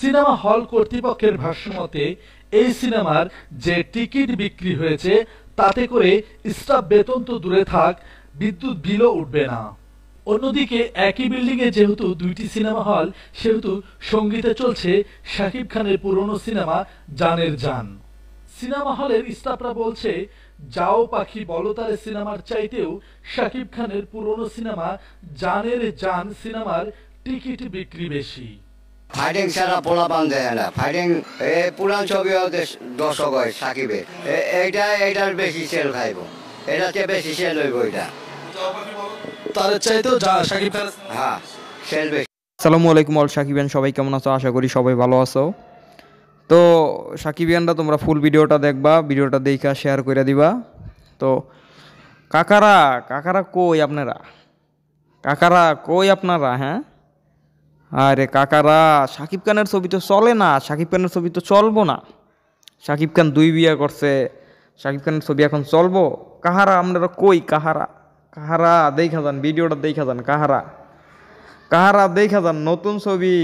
Cinema hall কর্তৃপক্ষের ভাষ্যমতে এই সিনেমার যে টিকিট বিক্রি হয়েছে তাতে করে স্টাফ বেতন তো দূরে থাক বিদ্যুৎ বিলও উঠবে না অন্যদিকে একই বিল্ডিং এ যেহেতু দুইটি সিনেমা হল সেহেতু সঙ্গীতে চলছে শাকিব খানের পুরনো সিনেমা জানের জান সিনেমা হলের স্টাফরা বলছে যাও পাখি বলতারে সিনেমার চাইতেও শাকিব খানের পুরনো সিনেমা জানের জান সিনেমার টিকিট বিক্রি বেশি ফাইটিং ছাড়া পান দেয় না ফাইটিং এ পুরান ছবি দর্শক হয় সাকিবে এইটা এইটার বেশি সেল খাইব এটা চেয়ে বেশি সেল হইব এটা তার যা সাকিব হ্যাঁ সেল বেশি সালামু আলাইকুম অল সাকিবেন সবাই কেমন আছো আশা করি সবাই ভালো আছো তো সাকিবিয়ানরা তোমরা ফুল ভিডিওটা দেখবা ভিডিওটা দেখা শেয়ার করে দিবা তো কাকারা কাকারা কই আপনারা কাকারা কই আপনারা হ্যাঁ আরে কাকারা শাকিব খানের ছবি তো চলে না শাকিব খানের ছবি তো চলবো না শাকিব খান দুই বিয়া করছে শাকিব খানের ছবি এখন চলবো কাহারা আপনারা কই কাহারা কাহারা দেখা যান ভিডিওটা দেখা যান কাহারা কাহারা দেখা যান নতুন ছবি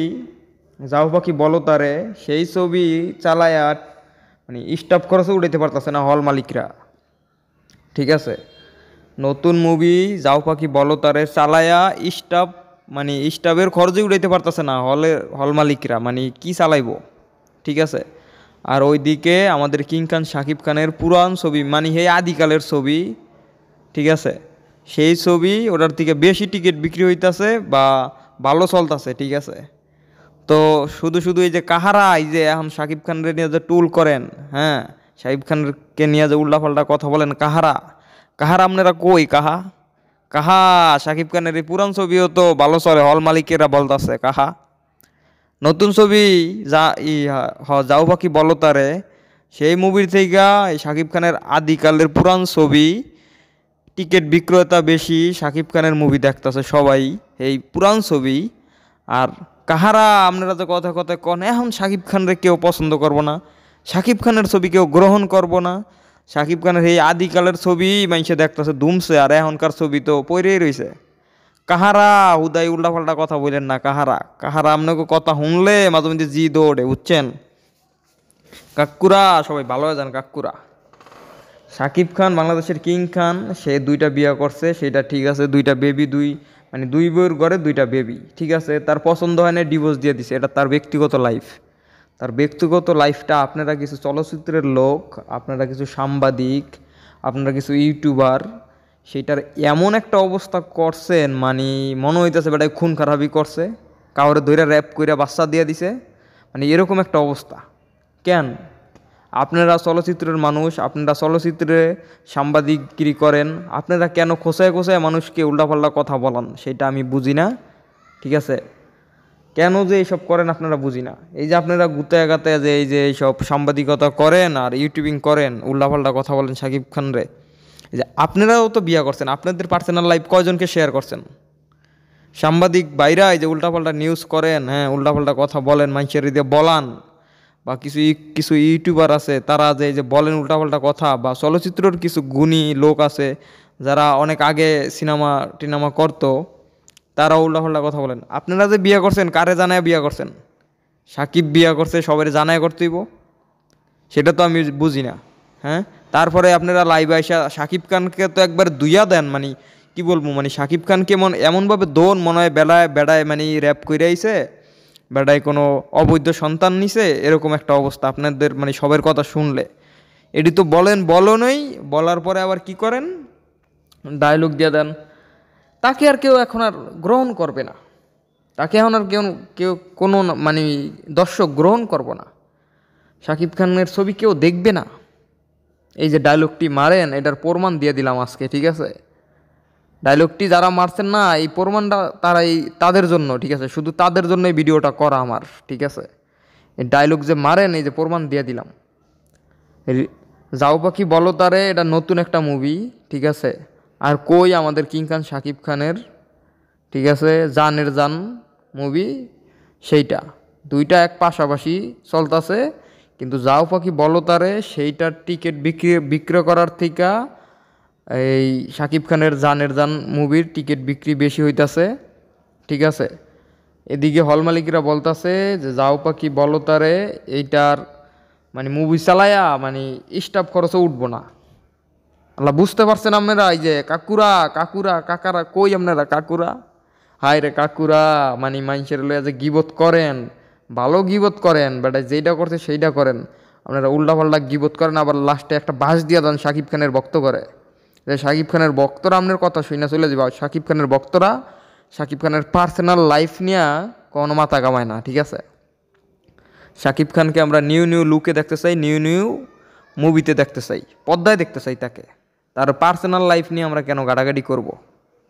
যাও পাখি বলো তারে সেই ছবি চালায় আর মানে স্টাফ খরচও উঠাইতে পারতেছে না হল মালিকরা ঠিক আছে নতুন মুভি যাও পাখি বলো তারে চালায়া স্টাফ মানে স্টাফের খরচই উঠাইতে পারতেছে না হলে হল মালিকরা মানে কি চালাইব ঠিক আছে আর ওইদিকে আমাদের কিং খান শাকিব খানের পুরান ছবি মানে সেই আদিকালের ছবি ঠিক আছে সেই ছবি ওটার থেকে বেশি টিকিট বিক্রি হইতেছে বা ভালো চলতেছে ঠিক আছে তো শুধু শুধু এই যে কাহারা এই যে এখন শাকিব খানের নিয়ে যে টুল করেন হ্যাঁ শাকিব খানকে নিয়ে যে উল্টাপাল্টা কথা বলেন কাহারা কাহারা আপনারা কই কাহা কাহা শাকিব খানের এই পুরান ছবিও তো ভালো চলে হল মালিকেরা বলতাছে কাহা নতুন ছবি যা ই যাও বাকি বলতারে সেই মুভির থেকে শাকিব খানের আদিকালের পুরান ছবি টিকিট বিক্রেতা বেশি শাকিব খানের মুভি দেখতেছে সবাই এই পুরান ছবি আর কাহারা আপনারা তো কথা কথা কন এখন শাকিব খানরে কেউ পছন্দ করবো না শাকিব খানের ছবি কেউ গ্রহণ করবো না শাকিব খানের সেই আদিকালের ছবি মানুষে দেখতেছে ধুমছে আর এখনকার ছবি তো পইরেই রয়েছে কাহারা হুদাই উল্টাপাল্টা কথা বললেন না কাহারা কাহারা আপনাকে কথা শুনলে মাঝে মাঝে জি দৌড়ে বুঝছেন কাকুরা সবাই ভালো যান কাকুরা শাকিব খান বাংলাদেশের কিং খান সে দুইটা বিয়ে করছে সেটা ঠিক আছে দুইটা বেবি দুই মানে দুই বইয়ের ঘরে দুইটা বেবি ঠিক আছে তার পছন্দ হয় না ডিভোর্স দিয়ে দিছে এটা তার ব্যক্তিগত লাইফ তার ব্যক্তিগত লাইফটা আপনারা কিছু চলচ্চিত্রের লোক আপনারা কিছু সাংবাদিক আপনারা কিছু ইউটিউবার সেটার এমন একটা অবস্থা করছেন মানে মনে হইতেছে বেটাই খুন খারাপই করছে কাউরে ধৈরা র্যাপ কইরা বাচ্চা দিয়ে দিছে মানে এরকম একটা অবস্থা কেন আপনারা চলচ্চিত্রের মানুষ আপনারা চলচ্চিত্রে সাংবাদিকগিরি করেন আপনারা কেন খোঁচায় খোঁচায় মানুষকে উল্টাপাল্টা কথা বলান সেটা আমি বুঝি না ঠিক আছে কেন যে এইসব করেন আপনারা বুঝি না এই যে আপনারা গুতে গাতায় যে এই যে এইসব সাংবাদিকতা করেন আর ইউটিউবিং করেন উল্লাপাল্টা কথা বলেন সাকিব খান রে যে আপনারাও তো বিয়া করছেন আপনাদের পার্সোনাল লাইফ কয়জনকে শেয়ার করছেন সাংবাদিক বাইরা এই যে উল্টাপাল্টা নিউজ করেন হ্যাঁ উল্টাপাল্টা কথা বলেন মানুষের দিয়ে বলান বা কিছু কিছু ইউটিউবার আছে তারা যে যে বলেন উল্টাপাল্টা কথা বা চলচ্চিত্রর কিছু গুণী লোক আছে যারা অনেক আগে সিনেমা টিনেমা করতো তারা উল্টাপাল্টা কথা বলেন আপনারা যে বিয়ে করছেন কারে জানায় বিয়ে করছেন সাকিব বিয়া করছে সবাই জানায় করতেইব সেটা তো আমি বুঝি না হ্যাঁ তারপরে আপনারা লাইভ আসা সাকিব খানকে তো একবার দুইয়া দেন মানে কি বলবো মানে সাকিব খানকে মন এমনভাবে দোন মনে হয় বেলায় বেড়ায় মানে র্যাপ করে আইছে বেড়ায় কোনো অবৈধ সন্তান নিছে এরকম একটা অবস্থা আপনাদের মানে সবের কথা শুনলে এটি তো বলেন নই বলার পরে আবার কি করেন ডায়লগ দিয়ে দেন তাকে আর কেউ এখন আর গ্রহণ করবে না তাকে এখন আর কেউ কেউ কোনো মানে দর্শক গ্রহণ করবো না শাকিব খানের ছবি কেউ দেখবে না এই যে ডায়লগটি মারেন এটার প্রমাণ দিয়ে দিলাম আজকে ঠিক আছে ডায়লগটি যারা মারছেন না এই প্রমাণটা তারা এই তাদের জন্য ঠিক আছে শুধু তাদের জন্য এই ভিডিওটা করা আমার ঠিক আছে এই ডায়লগ যে মারেন এই যে প্রমাণ দিয়ে দিলাম যাও পাখি বলো তারে এটা নতুন একটা মুভি ঠিক আছে আর কই আমাদের কিং খান সাকিব খানের ঠিক আছে জানের জান মুভি সেইটা দুইটা এক পাশাপাশি চলতেছে কিন্তু যাও পাখি বলো তারে সেইটার টিকিট বিক্রি বিক্রয় করার থেকে এই সাকিব খানের জানের জান মুভির টিকিট বিক্রি বেশি হইতাছে ঠিক আছে এদিকে হল মালিকরা বলতাছে যে যাও পাখি বলো তারে এইটার মানে মুভি চালায়া মানে স্টাফ খরচও উঠবো না আল্লাহ বুঝতে পারছেন আপনারা এই যে কাকুরা কাকুরা কাকারা কই আপনারা কাকুরা হায় রে কাকুরা মানে মানুষের লয়ে যে গিবত করেন ভালো গিবত করেন বেটা যেইটা করছে সেইটা করেন আপনারা উল্টাপাল্টা গিবত করেন আবার লাস্টে একটা বাস দিয়ে দেন শাকিব খানের বক্ত করে যে শাকিব খানের বক্তরা আপনার কথা শুনে চলে যাবে শাকিব খানের বক্তরা শাকিব খানের পার্সোনাল লাইফ নিয়ে কোনো মাথা কামায় না ঠিক আছে শাকিব খানকে আমরা নিউ নিউ লুকে দেখতে চাই নিউ নিউ মুভিতে দেখতে চাই পদ্মায় দেখতে চাই তাকে তার পার্সোনাল লাইফ নিয়ে আমরা কেন গাড়াগাড়ি করব।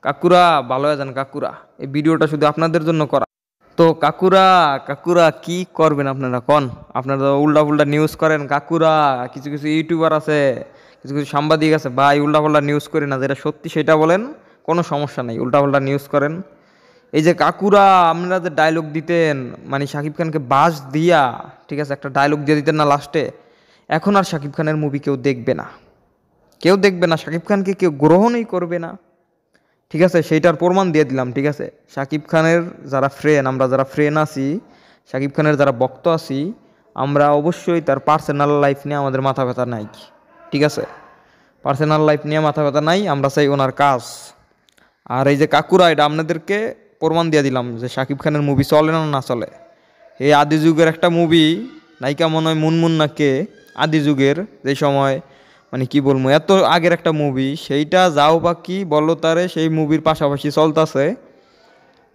কাকুরা ভালো আছেন কাকুরা এই ভিডিওটা শুধু আপনাদের জন্য করা তো কাকুরা কাকুরা কি করবেন আপনারা কন আপনারা তো উল্টা ফুল্টা নিউজ করেন কাকুরা কিছু কিছু ইউটিউবার আছে কিছু কিছু সাংবাদিক আছে ভাই উল্টা ফুল্টা নিউজ করি না যেটা সত্যি সেটা বলেন কোনো সমস্যা নেই উল্টা ফুল্টা নিউজ করেন এই যে কাকুরা আপনারা যে ডায়লগ দিতেন মানে শাকিব খানকে বাস দিয়া ঠিক আছে একটা ডায়লগ দিয়ে দিতেন না লাস্টে এখন আর শাকিব খানের মুভি কেউ দেখবে না কেউ দেখবে না শাকিব খানকে কেউ গ্রহণই করবে না ঠিক আছে সেইটার প্রমাণ দিয়ে দিলাম ঠিক আছে শাকিব খানের যারা ফ্রেন আমরা যারা ফ্রেন আছি শাকিব খানের যারা বক্ত আছি আমরা অবশ্যই তার পার্সোনাল লাইফ নিয়ে আমাদের মাথা ব্যথা নাই ঠিক আছে পার্সোনাল লাইফ নিয়ে মাথা ব্যথা নাই আমরা চাই ওনার কাজ আর এই যে কাকুরা এটা আপনাদেরকে প্রমাণ দিয়ে দিলাম যে শাকিব খানের মুভি চলে না না চলে এই আদি যুগের একটা মুভি নায়িকা মনে হয় মুনমুন কে আদি যুগের যে সময় মানে কি বলবো এত আগের একটা মুভি সেইটা যাও বা কি বলো তারে সেই মুভির পাশাপাশি চলতেছে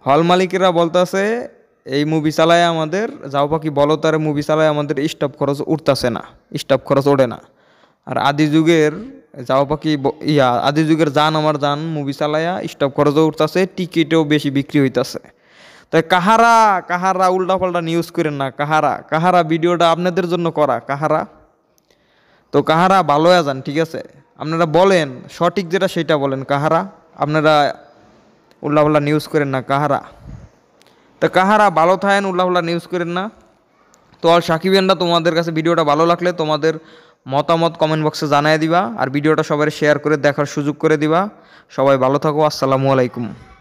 হল মালিকেরা বলতেছে এই মুভি চালায় আমাদের যাও কি বলো তারে মুভি চালায় আমাদের স্টপ খরচ উঠতেছে না স্টাফ খরচ ওঠে না আর আদি যুগের যাও পাখি ইয়া আদি যুগের যান আমার যান মুভি চালায়া স্টপ খরচও উঠতেছে টিকিটেও বেশি বিক্রি হইতেছে তাই কাহারা কাহারা উল্টাপাল্টা নিউজ করেন না কাহারা কাহারা ভিডিওটা আপনাদের জন্য করা কাহারা তো কাহারা ভালো আজান ঠিক আছে আপনারা বলেন সঠিক যেটা সেটা বলেন কাহারা আপনারা উল্লাহল্লা নিউজ করেন না কাহারা তো কাহারা ভালো থাকেন উল্লাহল্লা নিউজ করেন না তো আর সাকিবেনরা তোমাদের কাছে ভিডিওটা ভালো লাগলে তোমাদের মতামত কমেন্ট বক্সে জানায় দিবা আর ভিডিওটা সবাই শেয়ার করে দেখার সুযোগ করে দিবা সবাই ভালো থাকো আসসালামু আলাইকুম